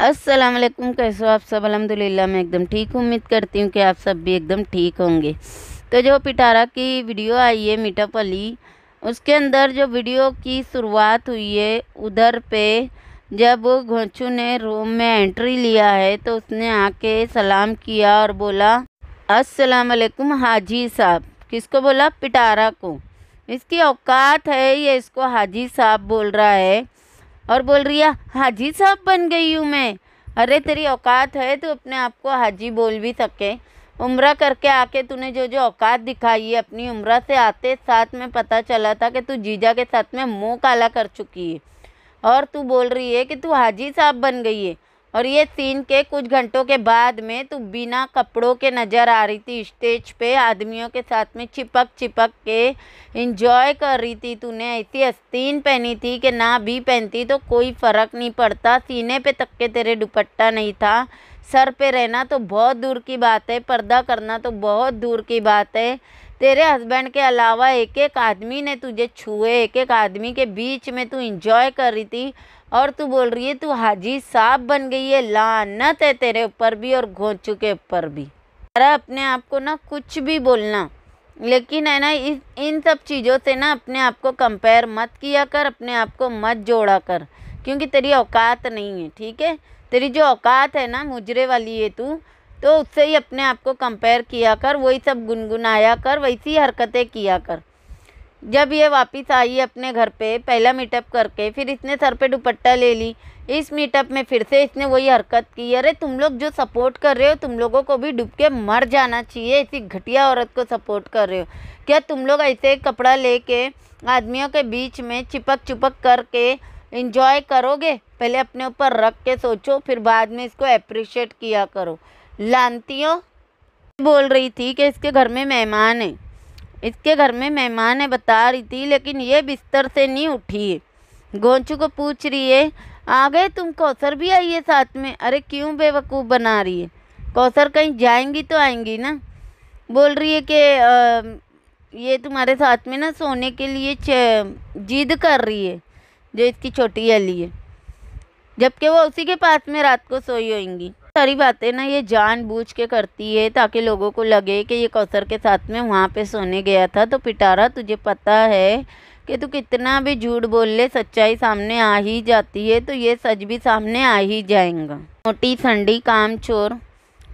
अस्सलाम वालेकुम कैसे हो आप सब अलहमदिल्ला मैं एकदम ठीक उम्मीद करती हूँ कि आप सब भी एकदम ठीक होंगे तो जो पिटारा की वीडियो आई है मीटअप अली उसके अंदर जो वीडियो की शुरुआत हुई है उधर पे जब घोंचू ने रूम में एंट्री लिया है तो उसने आके सलाम किया और बोला अस्सलाम वालेकुम हाजी साहब किसको बोला पिटारा को इसकी औकात है ये इसको हाजी साहब बोल रहा है और बोल रही है हाजी साहब बन गई हूँ मैं अरे तेरी औकात है तो अपने आप को हाजी बोल भी सके उम्र करके आके तूने जो जो औकात दिखाई है अपनी उम्र से आते साथ में पता चला था कि तू जीजा के साथ में मुँह काला कर चुकी है और तू बोल रही है कि तू हाजी साहब बन गई है और ये सीन के कुछ घंटों के बाद में तो बिना कपड़ों के नज़र आ रही थी स्टेज पे आदमियों के साथ में चिपक चिपक के इंजॉय कर रही थी तूने ऐसी अस्तीन पहनी थी कि ना भी पहनती तो कोई फ़र्क नहीं पड़ता सीने पे तक के तेरे दुपट्टा नहीं था सर पे रहना तो बहुत दूर की बात है पर्दा करना तो बहुत दूर की बात है तेरे हस्बैंड के अलावा एक एक आदमी ने तुझे छुए एक एक आदमी के बीच में तू इंजॉय कर रही थी और तू बोल रही है तू हाजी साहब बन गई है लानत है तेरे ऊपर भी और घोंचू के ऊपर भी अरे अपने आप को ना कुछ भी बोलना लेकिन है ना इस इन सब चीज़ों से ना अपने आप को कंपेयर मत किया कर अपने आप को मत जोड़ा कर क्योंकि तेरी औकात नहीं है ठीक है तेरी जो औकात है ना मुजरे वाली है तू तो उससे ही अपने आप को कंपेयर किया कर वही सब गुनगुनाया कर वैसी हरकतें किया कर जब ये वापस आई अपने घर पे पहला मीटअप करके फिर इसने सर पे दुपट्टा ले ली इस मीटअप में फिर से इसने वही हरकत की अरे तुम लोग जो सपोर्ट कर रहे हो तुम लोगों को भी डूब के मर जाना चाहिए ऐसी घटिया औरत को सपोर्ट कर रहे हो क्या तुम लोग ऐसे कपड़ा लेके आदमियों के बीच में चिपक चुपक करके इंजॉय करोगे पहले अपने ऊपर रख के सोचो फिर बाद में इसको अप्रिशिएट किया करो लानतियों बोल रही थी कि इसके घर में मेहमान है इसके घर में मेहमान है बता रही थी लेकिन ये बिस्तर से नहीं उठी है गोंचू को पूछ रही है आ गए तुम कौसर भी आई है साथ में अरे क्यों बेवकूफ़ बना रही है कौसर कहीं जाएंगी तो आएंगी ना बोल रही है कि ये तुम्हारे साथ में ना सोने के लिए जिद कर रही है जो इसकी छोटी अली है जबकि वो उसी के पास में रात को सोई होंगी सारी बातें ना ये जानबूझ के करती है ताकि लोगों को लगे कि ये कौसर के साथ में वहाँ पे सोने गया था तो पिटारा तुझे पता है कि तू कितना भी झूठ बोल ले सच्चाई सामने आ ही जाती है तो ये सच भी सामने आ ही जाएगा मोटी संडी काम चोर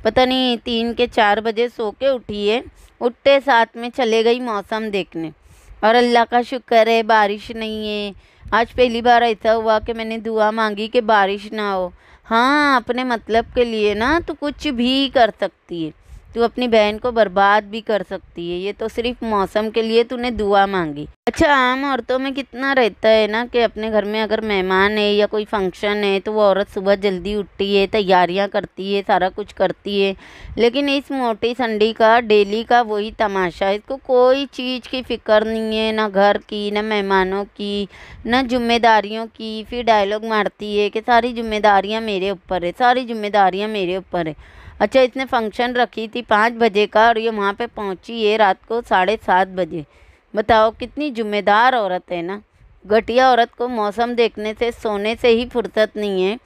पता नहीं तीन के चार बजे सो के उठी है उठते साथ में चले गई मौसम देखने और अल्लाह का शुक्र है बारिश नहीं है आज पहली बार ऐसा हुआ कि मैंने दुआ मांगी कि बारिश ना हो हाँ अपने मतलब के लिए ना तो कुछ भी कर सकती है तू अपनी बहन को बर्बाद भी कर सकती है ये तो सिर्फ मौसम के लिए तूने दुआ मांगी अच्छा आम औरतों में कितना रहता है ना कि अपने घर में अगर मेहमान है या कोई फंक्शन है तो वो औरत सुबह जल्दी उठती है तैयारियां करती है सारा कुछ करती है लेकिन इस मोटी संडी का डेली का वही तमाशा है इसको कोई चीज़ की फ़िक्र नहीं है ना घर की ना मेहमानों की ना जिम्मेदारियों की फिर डायलॉग मारती है कि सारी जिम्मेदारियाँ मेरे ऊपर है सारी जिम्मेदारियाँ मेरे ऊपर है अच्छा इसने फंक्शन रखी थी पाँच बजे का और ये वहाँ पे पहुँची है रात को साढ़े सात बजे बताओ कितनी जिम्मेदार औरत है ना घटिया औरत को मौसम देखने से सोने से ही फुर्सत नहीं है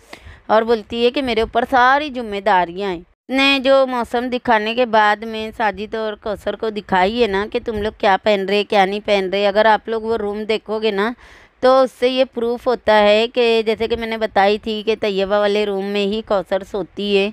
और बोलती है कि मेरे ऊपर सारी जिम्मेदारियाँ हैं ने जो मौसम दिखाने के बाद में साजिद और कौसर को दिखाई है ना कि तुम लोग क्या पहन रहे क्या नहीं पहन रहे अगर आप लोग वो रूम देखोगे ना तो उससे ये प्रूफ होता है कि जैसे कि मैंने बताई थी कि तैयबा वाले रूम में ही कौसर सोती है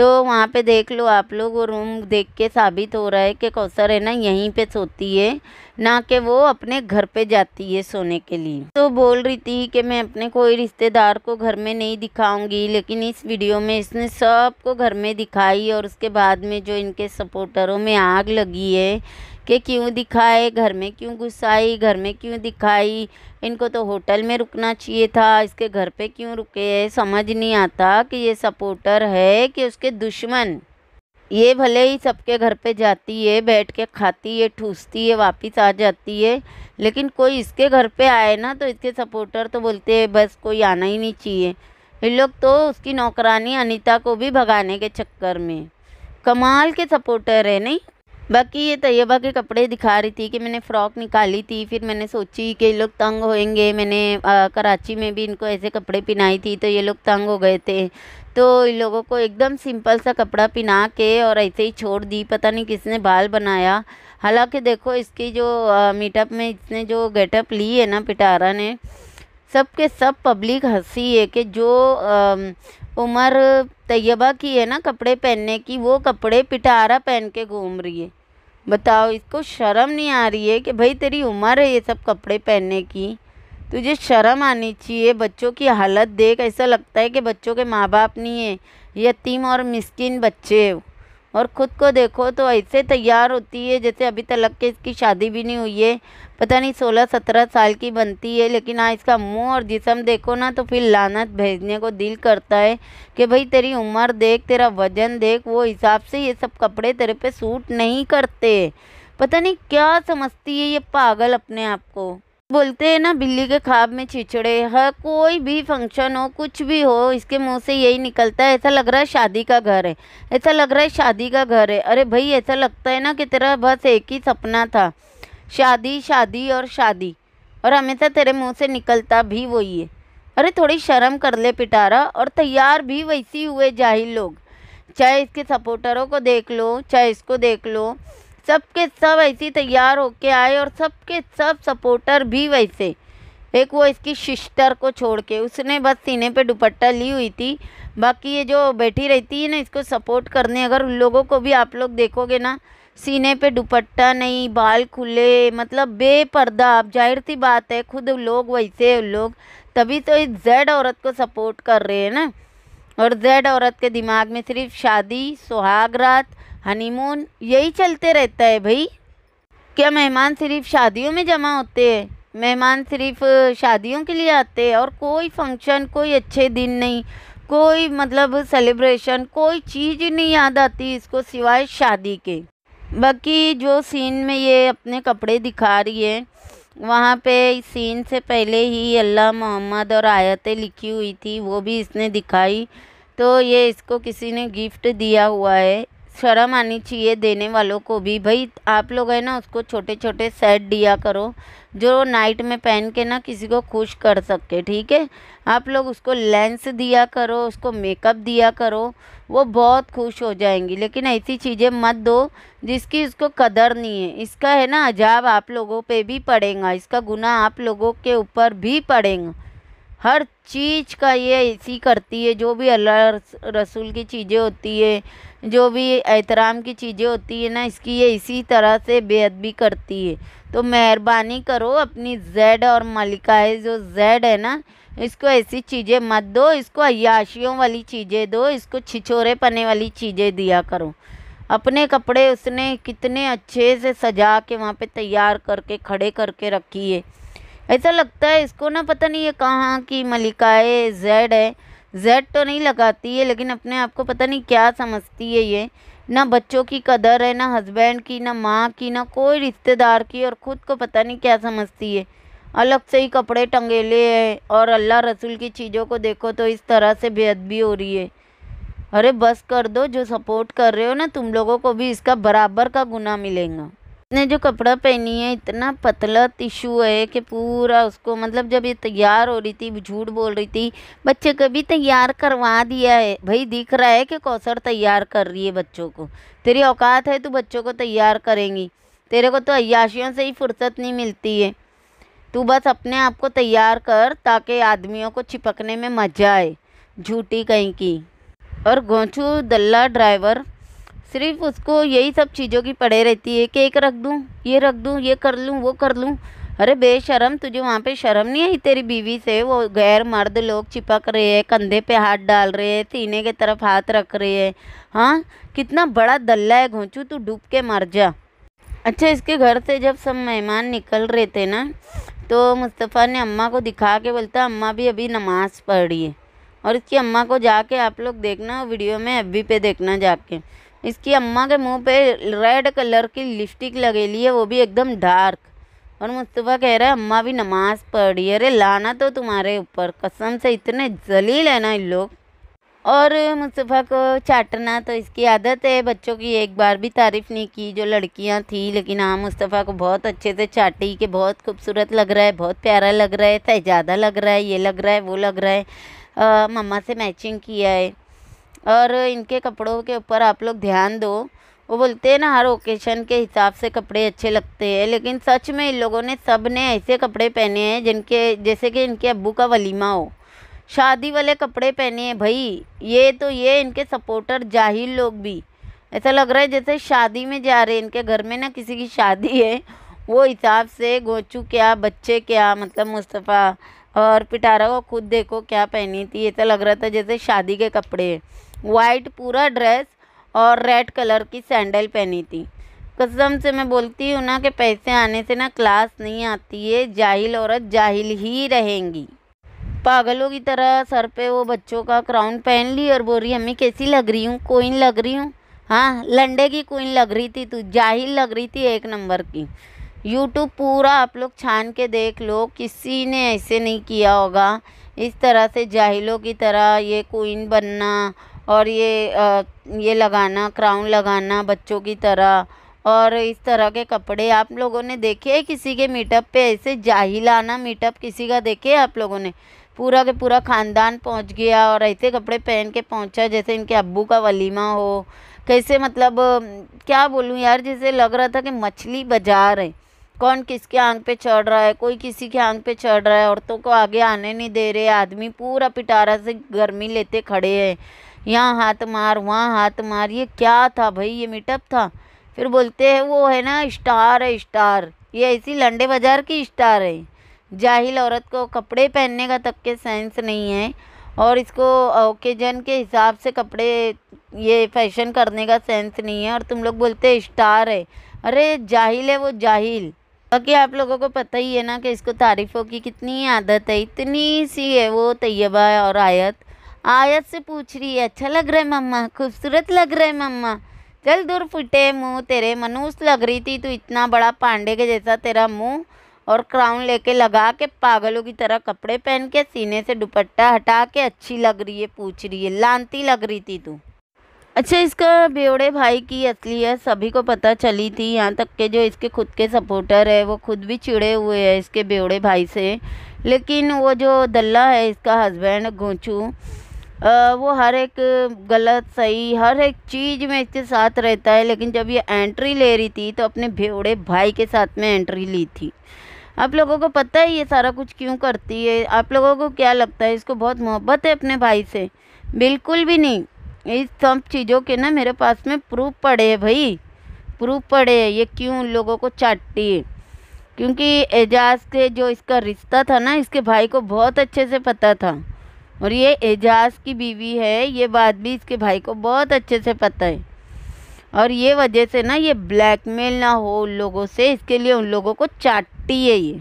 तो वहाँ पे देख लो आप लोग वो रूम देख के साबित हो रहा है कि कौसर है ना यहीं पे सोती है ना कि वो अपने घर पे जाती है सोने के लिए तो बोल रही थी कि मैं अपने कोई रिश्तेदार को घर में नहीं दिखाऊंगी लेकिन इस वीडियो में इसने सबको घर में दिखाई और उसके बाद में जो इनके सपोर्टरों में आग लगी है कि क्यों दिखाए घर में क्यों घुसाई घर में क्यों दिखाई इनको तो होटल में रुकना चाहिए था इसके घर पे क्यों रुके है समझ नहीं आता कि ये सपोर्टर है कि उसके दुश्मन ये भले ही सबके घर पे जाती है बैठ के खाती है ठूसती है वापस आ जाती है लेकिन कोई इसके घर पे आए ना तो इसके सपोर्टर तो बोलते हैं बस कोई आना ही नहीं चाहिए इन लोग तो उसकी नौकरानी अनीता को भी भगाने के चक्कर में कमाल के सपोर्टर है नहीं बाकी ये तैयबा के कपड़े दिखा रही थी कि मैंने फ़्रॉक निकाली थी फिर मैंने सोची कि ये लोग तंग होएंगे मैंने आ, कराची में भी इनको ऐसे कपड़े पहनाई थी तो ये लोग तंग हो गए थे तो इन लोगों को एकदम सिंपल सा कपड़ा पहना के और ऐसे ही छोड़ दी पता नहीं किसने बाल बनाया हालांकि देखो इसकी जो मीटअप में इसने जो गेटअप ली है ना पिटारा ने सब के सब पब्लिक हंसी है कि जो उम्र तैयबा की है ना कपड़े पहनने की वो कपड़े पिटारा पहन के घूम रही है बताओ इसको शर्म नहीं आ रही है कि भाई तेरी उम्र है ये सब कपड़े पहनने की तुझे शर्म आनी चाहिए बच्चों की हालत देख ऐसा लगता है कि बच्चों के माँ बाप नहीं है यतीम और मिस्किन बच्चे और ख़ुद को देखो तो ऐसे तैयार होती है जैसे अभी तलक के इसकी शादी भी नहीं हुई है पता नहीं सोलह सत्रह साल की बनती है लेकिन हाँ इसका मुंह और जिसम देखो ना तो फिर लानत भेजने को दिल करता है कि भाई तेरी उम्र देख तेरा वजन देख वो हिसाब से ये सब कपड़े तेरे पे सूट नहीं करते पता नहीं क्या समझती है ये पागल अपने आप को बोलते हैं ना बिल्ली के खाब में छिछड़े हर कोई भी फंक्शन हो कुछ भी हो इसके मुंह से यही निकलता है ऐसा लग रहा है शादी का घर है ऐसा लग रहा है शादी का घर है अरे भाई ऐसा लगता है ना कि तेरा बस एक ही सपना था शादी शादी और शादी और हमेशा तेरे मुंह से निकलता भी वही है अरे थोड़ी शर्म कर ले पिटारा और तैयार भी वैसी हुए जाहिर लोग चाहे इसके सपोर्टरों को देख लो चाहे इसको देख लो सब के सब ऐसे तैयार होके आए और सब के सब सपोर्टर भी वैसे एक वो इसकी सिस्टर को छोड़ के उसने बस सीने पे दुपट्टा ली हुई थी बाकी ये जो बैठी रहती है ना इसको सपोर्ट करने अगर उन लोगों को भी आप लोग देखोगे ना सीने पे दुपट्टा नहीं बाल खुले मतलब बेपर्दा आप जाहिर सी बात है खुद लोग वैसे लोग तभी तो इस जेड औरत को सपोर्ट कर रहे हैं ना और जेड औरत के दिमाग में सिर्फ शादी सुहागरात हनीमून यही चलते रहता है भाई क्या मेहमान सिर्फ शादियों में जमा होते हैं मेहमान सिर्फ शादियों के लिए आते हैं और कोई फंक्शन कोई अच्छे दिन नहीं कोई मतलब सेलिब्रेशन कोई चीज़ नहीं याद आती इसको सिवाय शादी के बाकी जो सीन में ये अपने कपड़े दिखा रही है वहाँ पे इस सीन से पहले ही अल्लाह मोहम्मद और आयतें लिखी हुई थी वो भी इसने दिखाई तो ये इसको किसी ने गिफ्ट दिया हुआ है शर्म आनी चाहिए देने वालों को भी भाई आप लोग है ना उसको छोटे छोटे सेट दिया करो जो नाइट में पहन के ना किसी को खुश कर सके ठीक है आप लोग उसको लेंस दिया करो उसको मेकअप दिया करो वो बहुत खुश हो जाएंगी लेकिन ऐसी चीज़ें मत दो जिसकी उसको कदर नहीं है इसका है ना अजाब आप लोगों पे भी पड़ेगा इसका गुना आप लोगों के ऊपर भी पड़ेगा हर चीज़ का ये ऐसी करती है जो भी अल्लाह रसूल की चीज़ें होती है जो भी एहतराम की चीज़ें होती है ना इसकी ये इसी तरह से बेअदबी करती है तो मेहरबानी करो अपनी जेड और मलिका है जो जेड है ना इसको ऐसी चीज़ें मत दो इसको अयाशियों वाली चीज़ें दो इसको छिछोरे पने वाली चीज़ें दिया करो अपने कपड़े उसने कितने अच्छे से सजा के वहाँ पे तैयार करके खड़े करके रखी है ऐसा लगता है इसको ना पता नहीं ये कहाँ की मलिका है जेड है जेड तो नहीं लगाती है लेकिन अपने आप को पता नहीं क्या समझती है ये ना बच्चों की कदर है ना हस्बैंड की ना माँ की ना कोई रिश्तेदार की और ख़ुद को पता नहीं क्या समझती है अलग से ही कपड़े टंगेले हैं और अल्लाह रसूल की चीज़ों को देखो तो इस तरह से बेअदबी हो रही है अरे बस कर दो जो सपोर्ट कर रहे हो ना तुम लोगों को भी इसका बराबर का गुना मिलेगा ने जो कपड़ा पहनी है इतना पतला टिशू है कि पूरा उसको मतलब जब ये तैयार हो रही थी झूठ बोल रही थी बच्चे कभी तैयार करवा दिया है भाई दिख रहा है कि कौसर तैयार कर रही है बच्चों को तेरी औकात है तू बच्चों को तैयार करेंगी तेरे को तो अयाशियों से ही फुर्सत नहीं मिलती है तू बस अपने आप को तैयार कर ताकि आदमियों को चिपकने में मज़ा आए झूठी कहीं की और गोचू दल्ला ड्राइवर सिर्फ उसको यही सब चीज़ों की पड़े रहती है केक रख दूँ ये रख दूँ ये कर लूँ वो कर लूँ अरे बेशरम तुझे वहाँ पे शर्म नहीं आई तेरी बीवी से वो गैर मर्द लोग चिपक रहे हैं कंधे पे हाथ डाल रहे हैं सीने के तरफ हाथ रख रहे हैं हाँ कितना बड़ा दल्ला है घोंचू तू डूब के मर जा अच्छा इसके घर से जब सब मेहमान निकल रहे थे ना तो मुस्तफ़ा ने अम्मा को दिखा के बोलता अम्मा भी अभी नमाज़ पढ़ी है और इसकी अम्मा को जाके आप लोग देखना वीडियो में अभी पे देखना जाके इसकी अम्मा के मुंह पे रेड कलर की लिपस्टिक लगेली है वो भी एकदम डार्क और मुस्तफ़ा कह रहा है अम्मा भी नमाज़ पढ़ रही है अरे लाना तो तुम्हारे ऊपर कसम से इतने जलील है ना इन लोग और मुस्तफ़ा को चाटना तो इसकी आदत है बच्चों की एक बार भी तारीफ़ नहीं की जो लड़कियां थी लेकिन हाँ मुस्तफ़ा को बहुत अच्छे से चाटी के बहुत खूबसूरत लग रहा है बहुत प्यारा लग रहा है शहजादा लग रहा है ये लग रहा है वो लग रहा है मम्मा से मैचिंग किया है और इनके कपड़ों के ऊपर आप लोग ध्यान दो वो बोलते हैं ना हर ओकेशन के हिसाब से कपड़े अच्छे लगते हैं लेकिन सच में इन लोगों ने सब ने ऐसे कपड़े पहने हैं जिनके जैसे कि इनके अब्बू का वलीमा हो शादी वाले कपड़े पहने हैं भाई ये तो ये इनके सपोर्टर जाहिल लोग भी ऐसा लग रहा है जैसे शादी में जा रहे हैं इनके घर में ना किसी की शादी है वो हिसाब से गोचू क्या बच्चे क्या मतलब मुस्तफ़ा और पिटारा को खुद देखो क्या पहनी थी ऐसा लग रहा था जैसे शादी के कपड़े वाइट पूरा ड्रेस और रेड कलर की सैंडल पहनी थी कसम से मैं बोलती हूँ ना कि पैसे आने से ना क्लास नहीं आती है जाहिल औरत जाहिल ही रहेंगी पागलों की तरह सर पे वो बच्चों का क्राउन पहन ली और बोल रही अम्मी कैसी लग रही हूँ कोइन लग रही हूँ हाँ लंडे की कोइन लग रही थी तू जाहिल लग रही थी एक नंबर की यूट्यूब पूरा आप लोग छान के देख लो किसी ने ऐसे नहीं किया होगा इस तरह से जाहिलों की तरह ये कोइन बनना और ये आ, ये लगाना क्राउन लगाना बच्चों की तरह और इस तरह के कपड़े आप लोगों ने देखे है किसी के मीटअप पे ऐसे जाहिलाना मीटअप किसी का देखे आप लोगों ने पूरा के पूरा ख़ानदान पहुंच गया और ऐसे कपड़े पहन के पहुंचा जैसे इनके अब्बू का वलीमा हो कैसे मतलब क्या बोलूँ यार जैसे लग रहा था कि मछली बाजार है कौन किसके आँख पे चढ़ रहा है कोई किसी के आँख पे चढ़ रहा है औरतों को आगे आने नहीं दे रहे आदमी पूरा पिटारा से गर्मी लेते खड़े हैं यहाँ हाथ मार वहाँ हाथ मार ये क्या था भाई ये मीटअप था फिर बोलते हैं वो है ना स्टार है स्टार ये ऐसी लंडे बाज़ार की स्टार है जाहिल औरत को कपड़े पहनने का तक के सेंस नहीं है और इसको ओकेजन के हिसाब से कपड़े ये फैशन करने का सेंस नहीं है और तुम लोग बोलते स्टार है अरे जाहिल है वो जाहिल बाकी आप लोगों को पता ही है ना कि इसको तारीफ़ों की कितनी आदत है इतनी सी है वो तैयबा और आयत आयत से पूछ रही है अच्छा लग रहा है मम्मा खूबसूरत लग रहा है मम्मा चल दूर फुटे मुंह तेरे मनूस लग रही थी तू इतना बड़ा पांडे के जैसा तेरा मुंह और क्राउन लेके लगा के पागलों की तरह कपड़े पहन के सीने से दुपट्टा हटा के अच्छी लग रही है पूछ रही है लानती लग रही थी तू अच्छा इसका बेवड़े भाई की असलियत सभी को पता चली थी यहाँ तक के जो इसके खुद के सपोर्टर है वो खुद भी चिड़े हुए हैं इसके बेवड़े भाई से लेकिन वो जो दल्ला है इसका हस्बैंड गोचू वो हर एक गलत सही हर एक चीज़ में इसके साथ रहता है लेकिन जब ये एंट्री ले रही थी तो अपने भेड़े भाई के साथ में एंट्री ली थी आप लोगों को पता है ये सारा कुछ क्यों करती है आप लोगों को क्या लगता है इसको बहुत मोहब्बत है अपने भाई से बिल्कुल भी नहीं इस सब चीज़ों के ना मेरे पास में प्रूफ पड़े हैं भाई प्रूफ पड़े हैं ये क्यों लोगों को चाटती है क्योंकि एजाज के जो इसका रिश्ता था ना इसके भाई को बहुत अच्छे से पता था और ये एजाज की बीवी है ये बात भी इसके भाई को बहुत अच्छे से पता है और ये वजह से ना ये ब्लैकमेल ना हो उन लोगों से इसके लिए उन लोगों को चाटती है ये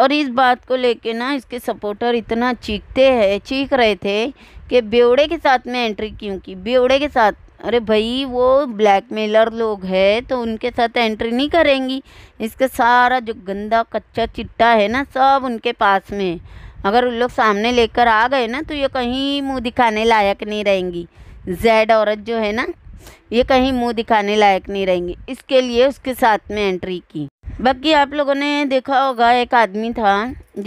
और इस बात को लेके ना इसके सपोर्टर इतना चीखते हैं चीख रहे थे कि बेवड़े के साथ में एंट्री क्यों की बेवड़े के साथ अरे भाई वो ब्लैकमेलर लोग है तो उनके साथ एंट्री नहीं करेंगी इसका सारा जो गंदा कच्चा चिट्टा है ना सब उनके पास में अगर उन लोग सामने लेकर आ गए ना तो ये कहीं मुंह दिखाने लायक नहीं रहेंगी जेड औरत जो है ना ये कहीं मुंह दिखाने लायक नहीं रहेंगी इसके लिए उसके साथ में एंट्री की बाकी आप लोगों ने देखा होगा एक आदमी था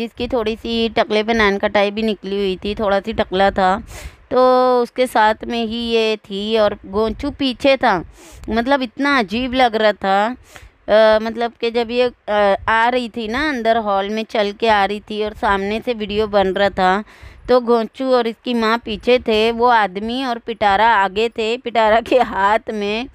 जिसकी थोड़ी सी टकले पे नान कटाई भी निकली हुई थी थोड़ा सी टकला था तो उसके साथ में ही ये थी और गोंचू पीछे था मतलब इतना अजीब लग रहा था आ, मतलब कि जब ये आ, आ रही थी ना अंदर हॉल में चल के आ रही थी और सामने से वीडियो बन रहा था तो घोंचू और इसकी माँ पीछे थे वो आदमी और पिटारा आगे थे पिटारा के हाथ में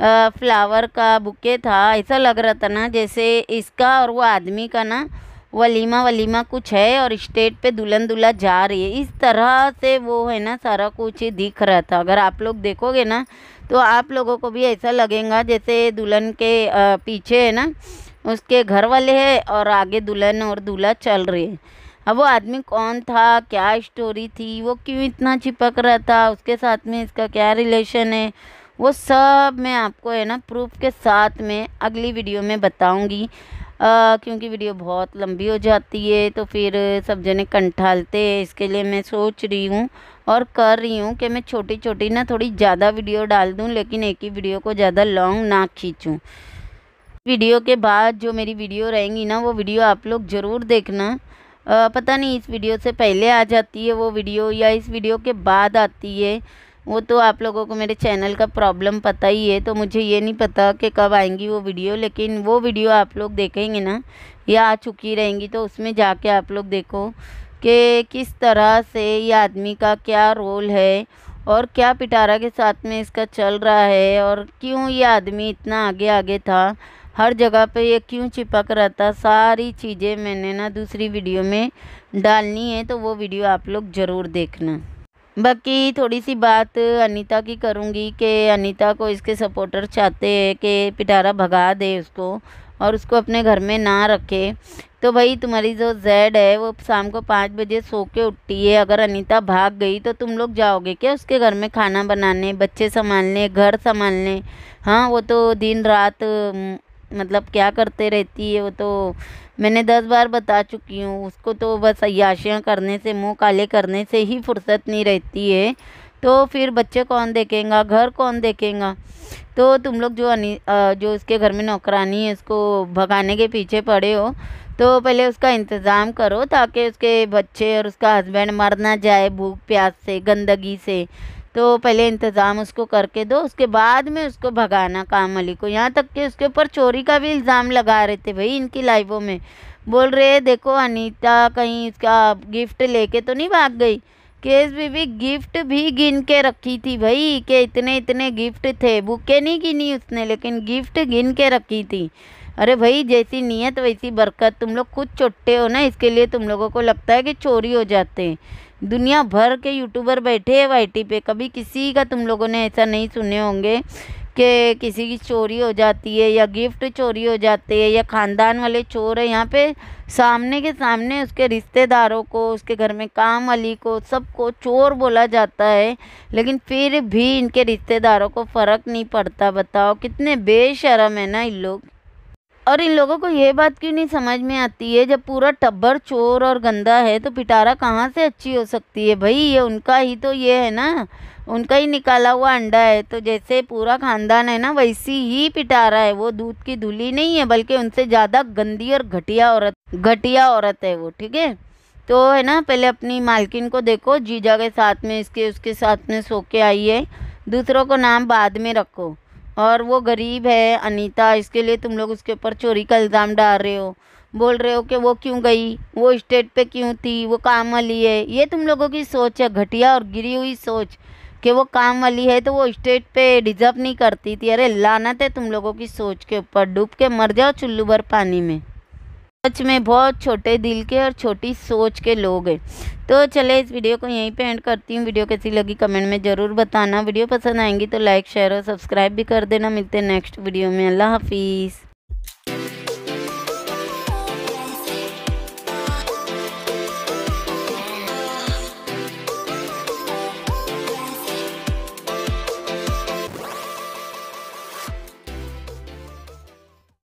आ, फ्लावर का बुके था ऐसा लग रहा था ना जैसे इसका और वो आदमी का ना वलीमा वलीमा कुछ है और स्टेट पे दुल्हन दुल्हा जा रही है इस तरह से वो है ना सारा कुछ दिख रहा था अगर आप लोग देखोगे ना तो आप लोगों को भी ऐसा लगेगा जैसे दुल्हन के पीछे है ना उसके घर वाले है और आगे दुल्हन और दूल्हा चल रहे हैं अब वो आदमी कौन था क्या स्टोरी थी वो क्यों इतना चिपक रहा था उसके साथ में इसका क्या रिलेशन है वो सब मैं आपको है ना प्रूफ के साथ में अगली वीडियो में बताऊंगी आ, क्योंकि वीडियो बहुत लंबी हो जाती है तो फिर सब जने कंठालते हैं इसके लिए मैं सोच रही हूँ और कर रही हूँ कि मैं छोटी छोटी ना थोड़ी ज़्यादा वीडियो डाल दूँ लेकिन एक ही वीडियो को ज़्यादा लॉन्ग ना खींचूँ वीडियो के बाद जो मेरी वीडियो रहेंगी ना वो वीडियो आप लोग ज़रूर देखना आ, पता नहीं इस वीडियो से पहले आ जाती है वो वीडियो या इस वीडियो के बाद आती है वो तो आप लोगों को मेरे चैनल का प्रॉब्लम पता ही है तो मुझे ये नहीं पता कि कब आएंगी वो वीडियो लेकिन वो वीडियो आप लोग देखेंगे ना या आ चुकी रहेंगी तो उसमें जाके आप लोग देखो कि किस तरह से ये आदमी का क्या रोल है और क्या पिटारा के साथ में इसका चल रहा है और क्यों ये आदमी इतना आगे आगे था हर जगह पे ये क्यों चिपक रहा था सारी चीज़ें मैंने ना दूसरी वीडियो में डालनी है तो वो वीडियो आप लोग ज़रूर देखना बाकी थोड़ी सी बात अनीता की करूँगी कि अनीता को इसके सपोर्टर चाहते हैं कि पिटारा भगा दे उसको और उसको अपने घर में ना रखे तो भाई तुम्हारी जो जेड है वो शाम को पाँच बजे सो के उठती है अगर अनीता भाग गई तो तुम लोग जाओगे क्या उसके घर में खाना बनाने बच्चे संभालने घर संभालने हाँ वो तो दिन रात मतलब क्या करते रहती है वो तो मैंने दस बार बता चुकी हूँ उसको तो बस अयाशियाँ करने से मुंह काले करने से ही फुर्सत नहीं रहती है तो फिर बच्चे कौन देखेगा घर कौन देखेगा तो तुम लोग जो अनी जो उसके घर में नौकरानी है उसको भगाने के पीछे पड़े हो तो पहले उसका इंतज़ाम करो ताकि उसके बच्चे और उसका हस्बैंड मर ना जाए भूख प्यास से गंदगी से तो पहले इंतज़ाम उसको करके दो उसके बाद में उसको भगाना काम अली को यहाँ तक कि उसके ऊपर चोरी का भी इल्ज़ाम लगा रहे थे भाई इनकी लाइफों में बोल रहे देखो अनीता कहीं उसका गिफ्ट लेके तो नहीं भाग गई केस भी गिफ्ट भी गिन के रखी थी भाई के इतने इतने गिफ्ट थे बुके नहीं गिनी उसने लेकिन गिफ्ट गिन के रखी थी अरे भाई जैसी नीयत वैसी बरकत तुम लोग खुद चुट्टे हो ना इसके लिए तुम लोगों को लगता है कि चोरी हो जाते हैं दुनिया भर के यूट्यूबर बैठे हैं वाई पे कभी किसी का तुम लोगों ने ऐसा नहीं सुने होंगे कि किसी की चोरी हो जाती है या गिफ्ट चोरी हो जाते हैं या ख़ानदान वाले चोर है यहाँ पे सामने के सामने उसके रिश्तेदारों को उसके घर में काम वाली को सबको चोर बोला जाता है लेकिन फिर भी इनके रिश्तेदारों को फ़र्क नहीं पड़ता बताओ कितने बेशरम है ना इन लोग और इन लोगों को ये बात क्यों नहीं समझ में आती है जब पूरा टब्बर चोर और गंदा है तो पिटारा कहाँ से अच्छी हो सकती है भाई ये उनका ही तो ये है ना उनका ही निकाला हुआ अंडा है तो जैसे पूरा खानदान है ना वैसी ही पिटारा है वो दूध की धुली नहीं है बल्कि उनसे ज़्यादा गंदी और घटिया औरत घटिया औरत है वो ठीक है तो है ना पहले अपनी मालकिन को देखो जीजा के साथ में इसके उसके साथ में सो के आई है दूसरों को नाम बाद में रखो और वो गरीब है अनीता इसके लिए तुम लोग उसके ऊपर चोरी का इल्ज़ाम डाल रहे हो बोल रहे हो कि वो क्यों गई वो स्टेट पे क्यों थी वो काम वाली है ये तुम लोगों की सोच है घटिया और गिरी हुई सोच कि वो काम वाली है तो वो स्टेट पे डिजर्व नहीं करती थी अरे लानत है तुम लोगों की सोच के ऊपर डूब के मर जाओ चुल्लू भर पानी में सच में बहुत छोटे दिल के और छोटी सोच के लोग हैं तो चले इस वीडियो को यहीं पे एंड करती हूँ वीडियो कैसी लगी कमेंट में ज़रूर बताना वीडियो पसंद आएंगी तो लाइक शेयर और सब्सक्राइब भी कर देना मिलते हैं नेक्स्ट वीडियो में अल्लाह हाफिज़